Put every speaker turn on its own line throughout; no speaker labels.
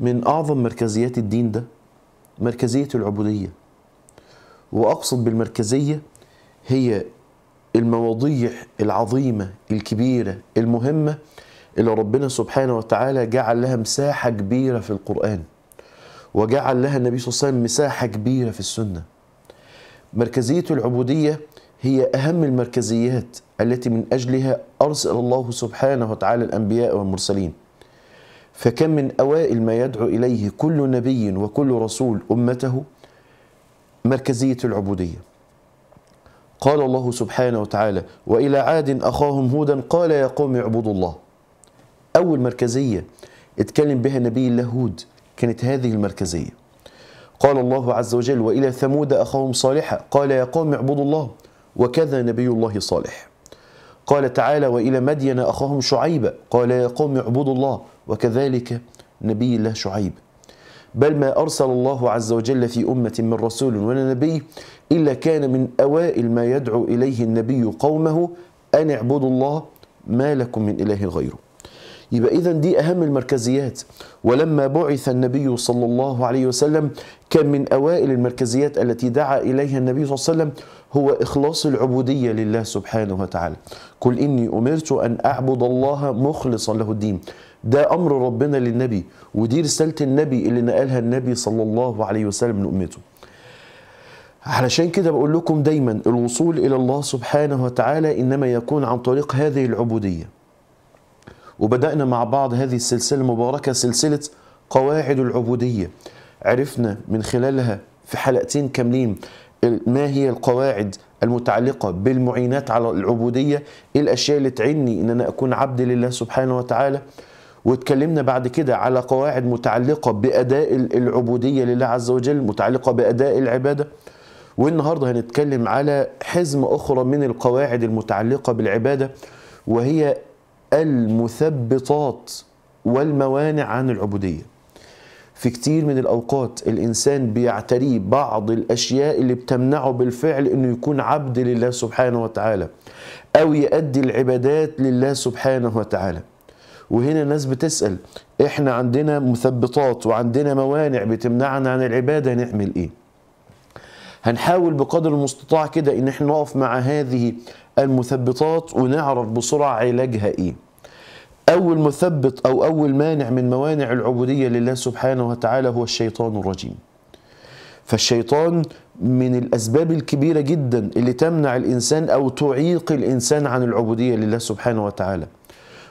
من أعظم مركزيات الدين ده مركزية العبودية وأقصد بالمركزية هي المواضيع العظيمة الكبيرة المهمة اللي ربنا سبحانه وتعالى جعل لها مساحة كبيرة في القرآن وجعل لها النبي صلى الله عليه وسلم مساحة كبيرة في السنة مركزية العبودية هي أهم المركزيات التي من أجلها أرسل الله سبحانه وتعالى الأنبياء والمرسلين فكم من أوائل ما يدعو إليه كل نبي وكل رسول أمته مركزية العبودية قال الله سبحانه وتعالى وإلى عاد أخاهم هودا قال يا قوم اعبدوا الله أول مركزية اتكلم بها نبي الله هود كانت هذه المركزية قال الله عز وجل وإلى ثمود أخاهم صالحا قال يا قوم اعبدوا الله وكذا نبي الله صالح قال تعالى وإلى مدين أخاهم شعيبا قال يا قوم اعبدوا الله وكذلك نبي الله شعيب بل ما أرسل الله عز وجل في أمة من رسول ولا نبي إلا كان من أوائل ما يدعو إليه النبي قومه أن اعبدوا الله ما لكم من إله غيره يبقى إذا دي أهم المركزيات ولما بعث النبي صلى الله عليه وسلم كان من أوائل المركزيات التي دعا إليها النبي صلى الله عليه وسلم هو إخلاص العبودية لله سبحانه وتعالى قل إني أمرت أن أعبد الله مخلصا له الدين ده امر ربنا للنبي ودي رساله النبي اللي نقلها النبي صلى الله عليه وسلم لامته علشان كده بقول لكم دايما الوصول الى الله سبحانه وتعالى انما يكون عن طريق هذه العبوديه وبدانا مع بعض هذه السلسله المباركه سلسله قواعد العبوديه عرفنا من خلالها في حلقتين كاملين ما هي القواعد المتعلقة بالمعينات على العبودية إيه الأشياء اللي تعني إن أنا أكون عبد لله سبحانه وتعالى واتكلمنا بعد كده على قواعد متعلقة بأداء العبودية لله عز وجل متعلقة بأداء العبادة والنهاردة هنتكلم على حزم أخرى من القواعد المتعلقة بالعبادة وهي المثبطات والموانع عن العبودية في كتير من الأوقات الإنسان بيعتري بعض الأشياء اللي بتمنعه بالفعل أنه يكون عبد لله سبحانه وتعالى أو يؤدي العبادات لله سبحانه وتعالى وهنا الناس بتسأل احنا عندنا مثبطات وعندنا موانع بتمنعنا عن العبادة نعمل ايه هنحاول بقدر المستطاع كده ان احنا نقف مع هذه المثبطات ونعرف بسرعة علاجها ايه اول مثبط او اول مانع من موانع العبودية لله سبحانه وتعالى هو الشيطان الرجيم فالشيطان من الأسباب الكبيرة جدا اللي تمنع الإنسان أو تعيق الإنسان عن العبودية لله سبحانه وتعالى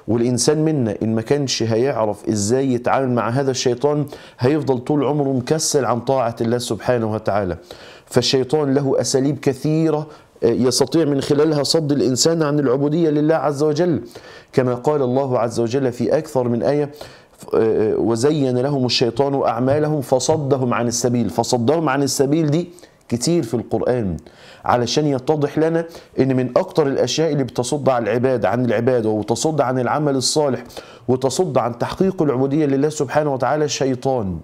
والإنسان منا إن ما كانش هيعرف إزاي يتعامل مع هذا الشيطان هيفضل طول عمره مكسل عن طاعة الله سبحانه وتعالى فالشيطان له أساليب كثيرة آه، يستطيع من خلالها صد الإنسان عن العبودية لله عز وجل كما قال الله عز وجل في أكثر من آية آه، آه، وزين لهم الشيطان أعمالهم فصدهم عن السبيل فصدهم عن السبيل دي كتير في القرآن علشان يتضح لنا ان من اكتر الاشياء اللي بتصد عن العباد عن العبادة وتصد عن العمل الصالح وتصد عن تحقيق العبودية لله سبحانه وتعالى الشيطان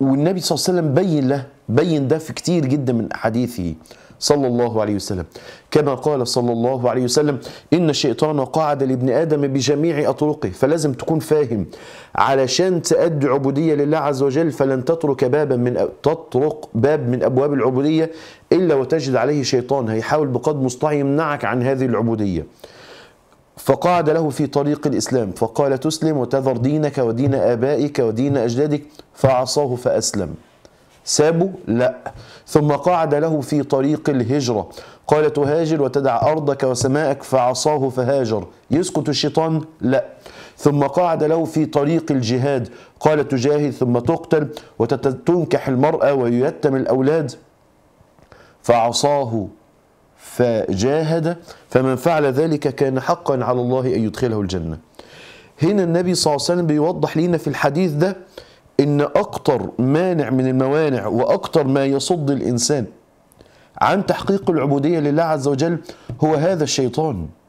والنبي صلى الله عليه وسلم بين له بين ده في كتير جدا من احاديثه صلى الله عليه وسلم كما قال صلى الله عليه وسلم إن الشيطان قعد لابن آدم بجميع أطرقه فلازم تكون فاهم علشان تأدي عبودية لله عز وجل فلن تترك بابا من أ... تطرق باب من أبواب العبودية إلا وتجد عليه شيطان هيحاول بقدر مستطاع يمنعك عن هذه العبودية فقعد له في طريق الإسلام فقال تسلم وتذر دينك ودين آبائك ودين أجدادك فعصاه فأسلم سابه لا ثم قعد له في طريق الهجرة قال تهاجر وتدع أرضك وسماءك فعصاه فهاجر يسكت الشيطان لا ثم قعد له في طريق الجهاد قال تجاهد ثم تقتل وتنكح المرأة ويتم الأولاد فعصاه فجاهد فمن فعل ذلك كان حقا على الله أن يدخله الجنة هنا النبي صلى الله عليه وسلم بيوضح لنا في الحديث ده ان اكتر مانع من الموانع واكتر ما يصد الانسان عن تحقيق العبوديه لله عز وجل هو هذا الشيطان